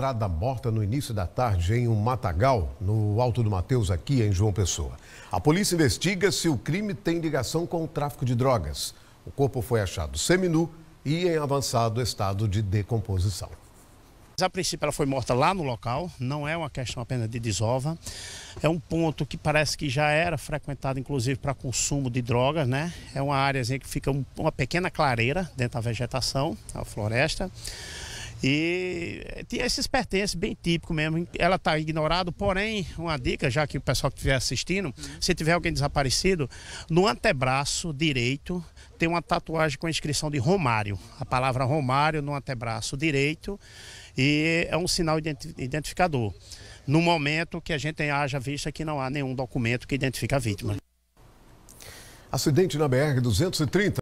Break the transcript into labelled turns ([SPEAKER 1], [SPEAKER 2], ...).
[SPEAKER 1] encontrada morta no início da tarde em um matagal, no Alto do Mateus, aqui em João Pessoa. A polícia investiga se o crime tem ligação com o tráfico de drogas. O corpo foi achado seminu e em avançado estado de decomposição.
[SPEAKER 2] A princípio
[SPEAKER 3] ela foi morta lá no local, não é uma questão apenas de desova. É um ponto que parece que já era frequentado inclusive para consumo de drogas, né? É uma área que fica uma pequena clareira dentro da vegetação, a floresta. E eh, tinha esses pertences bem típico mesmo. Ela está ignorado, porém, uma dica, já que o pessoal que estiver assistindo, uhum. se tiver alguém desaparecido, no antebraço direito tem uma tatuagem com a inscrição de Romário. A palavra Romário no antebraço direito e é um sinal identificador. No momento que a gente haja vista que não há nenhum documento que identifica a vítima.
[SPEAKER 4] Acidente na BR 230